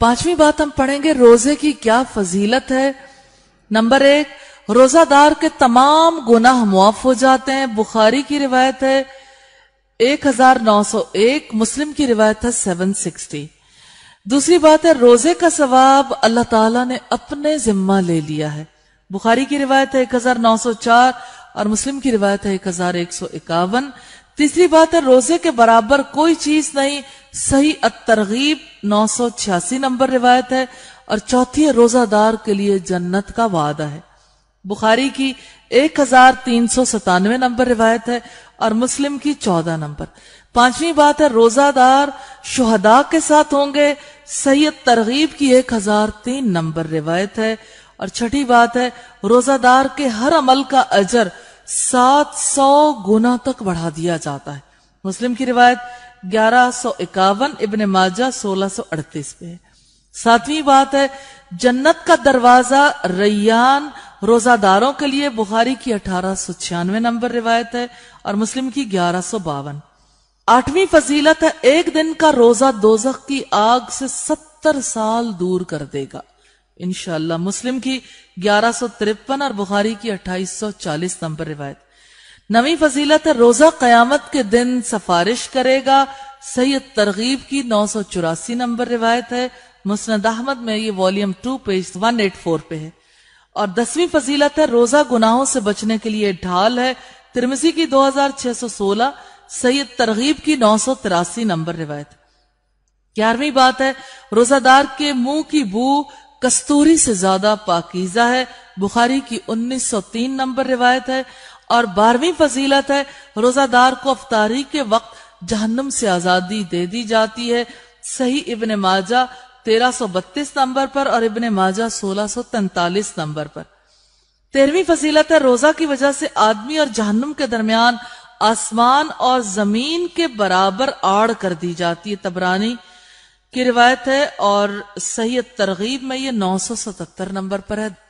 पांचवी बात हम पढ़ेंगे रोजे की क्या फजीलत है नंबर एक रोजादार के तमाम गुनाह मुआफ हो जाते हैं बुखारी की रिवायत है 1901 मुस्लिम की रिवायत है 760 दूसरी बात है रोजे का सवाब अल्लाह ताला ने अपने जिम्मा ले लिया है बुखारी की रिवायत है 1904 और मुस्लिम की रिवायत है एक तीसरी बात है रोजे के बराबर कोई चीज नहीं सही अतरगीब नौ सौ छियासी नंबर रिवायत है और चौथी है रोजादार के लिए जन्नत का वादा है बुखारी की एक हजार तीन सौ सतानवे नंबर रिवायत है और मुस्लिम की चौदह नंबर पांचवी बात है रोजादार शुहदा के साथ होंगे सैयद तरगीब की एक हजार तीन नंबर रिवायत है और छठी बात है रोजादार के हर अमल का अजर सात सौ गुना तक बढ़ा दिया जाता है मुस्लिम की रिवायत ग्यारह सौ इक्यावन इबन माजा सोलह सौ अड़तीस पे सातवीं बात है जन्नत का दरवाजा रैयान रोजादारों के लिए बुखारी की अठारह छियानवे नंबर रिवायत है और मुस्लिम की ग्यारह सो बावन आठवीं फजीलत है एक दिन का रोजा दोजक की आग से सत्तर साल दूर कर देगा इनशाला मुस्लिम की ग्यारह सो तिरपन और बुखारी की अट्ठाईस सौ चालीस नंबर रिवायत नवी फजीलत है रोजा कयामत के दिन सफारिश करेगा सैयद तरगीब की नौ सौ चौरासी नंबर रिवायत है मुस्ंद अहमद में ये volume two page one eight four पे है और दसवीं फजीलत है रोजा गुनाहों से बचने के लिए ढाल है तिरमिसी की दो हजार छह सौ सोलह सैयद तरगीब की नौ सौ तिरासी नंबर रिवायत ग्यारहवीं बात है रोजादार के मुंह की बू कस्तूरी से ज्यादा पाकिजा है बुखारी की 1903 नंबर रिवायत है और बारहवीं फजीलत है रोजादार को अफतारी के वक्त जहन्नम से आजादी दे दी जाती है सही इबन माजा तेरह सो बत्तीस नंबर पर और इबन माजा सोलह सो तैतालीस नंबर पर तेरहवीं फजीलत है रोजा की वजह से आदमी और जहन्नम के दरमियान आसमान और जमीन के बराबर आड़ कर दी जाती है तबरानी की रिवायत है और सही तरगीब में ये नौ सौ सतहत्तर नंबर पर है